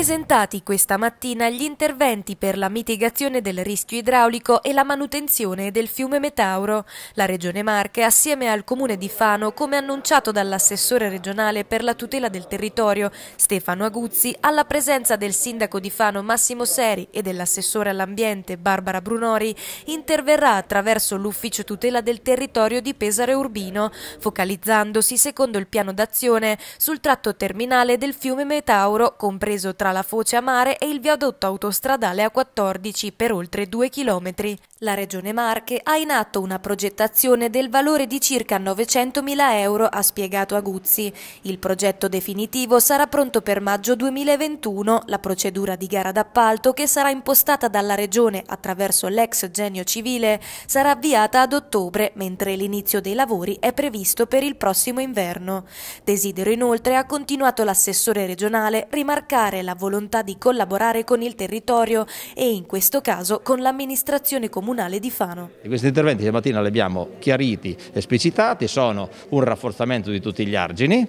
Presentati questa mattina gli interventi per la mitigazione del rischio idraulico e la manutenzione del fiume Metauro. La Regione Marche, assieme al Comune di Fano, come annunciato dall'assessore regionale per la tutela del territorio Stefano Aguzzi, alla presenza del sindaco di Fano Massimo Seri e dell'assessore all'ambiente Barbara Brunori, interverrà attraverso l'ufficio tutela del territorio di Pesare Urbino, focalizzandosi secondo il piano d'azione sul tratto terminale del fiume Metauro, compreso tra la Foce a mare e il viadotto autostradale A14 per oltre 2 km. La Regione Marche ha in atto una progettazione del valore di circa 900.000 euro, ha spiegato Aguzzi. Il progetto definitivo sarà pronto per maggio 2021. La procedura di gara d'appalto, che sarà impostata dalla Regione attraverso l'ex genio civile, sarà avviata ad ottobre, mentre l'inizio dei lavori è previsto per il prossimo inverno. Desidero inoltre, ha continuato l'assessore regionale, rimarcare la volontà di collaborare con il territorio e in questo caso con l'amministrazione comunale di Fano. Questi interventi stamattina li abbiamo chiariti, esplicitati, sono un rafforzamento di tutti gli argini,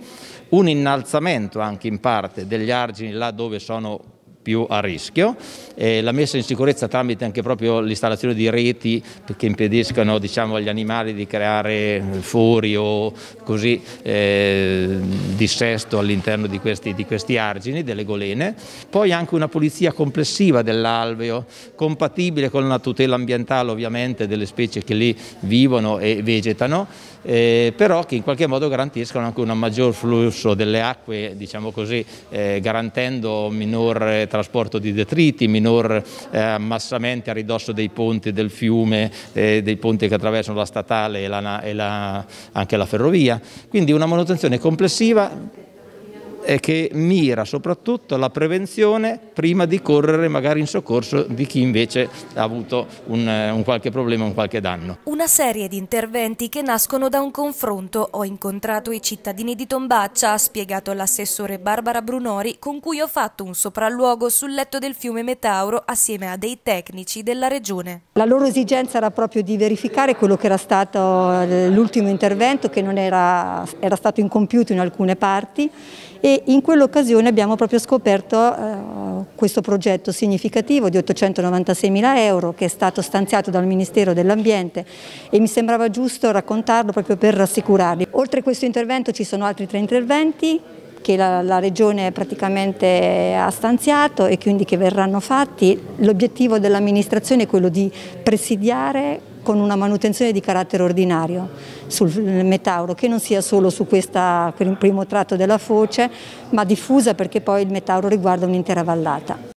un innalzamento anche in parte degli argini là dove sono più a rischio, eh, la messa in sicurezza tramite anche proprio l'installazione di reti che impediscano diciamo, agli animali di creare fori o così eh, dissesto all'interno di questi, di questi argini, delle golene, poi anche una pulizia complessiva dell'alveo compatibile con la tutela ambientale ovviamente delle specie che lì vivono e vegetano, eh, però che in qualche modo garantiscano anche un maggior flusso delle acque, diciamo così, eh, garantendo minor trasporto di detriti, minor eh, ammassamenti a ridosso dei ponti del fiume, eh, dei ponti che attraversano la statale e, la, e la, anche la ferrovia. Quindi una manutenzione complessiva che mira soprattutto alla prevenzione prima di correre magari in soccorso di chi invece ha avuto un, eh, un qualche problema, un qualche danno. Una serie di interventi che nascono da un confronto. Ho incontrato i cittadini di Tombaccia, ha spiegato l'assessore Barbara Brunori, con cui ho fatto un sopralluogo sul letto del fiume Metauro assieme a dei tecnici della regione. La loro esigenza era proprio di verificare quello che era stato eh, l'ultimo intervento che non era, era stato incompiuto in alcune parti e in quell'occasione abbiamo proprio scoperto eh, questo progetto significativo di 896 mila euro che è stato stanziato dal Ministero dell'Ambiente e mi sembrava giusto raccontarlo proprio per rassicurarvi. Oltre a questo intervento ci sono altri tre interventi che la, la, Regione praticamente ha stanziato e quindi che verranno fatti. L'obiettivo dell'amministrazione è quello di presidiare con una manutenzione di carattere ordinario sul metauro, che non sia solo su questo primo tratto della foce, ma diffusa perché poi il metauro riguarda un'intera vallata.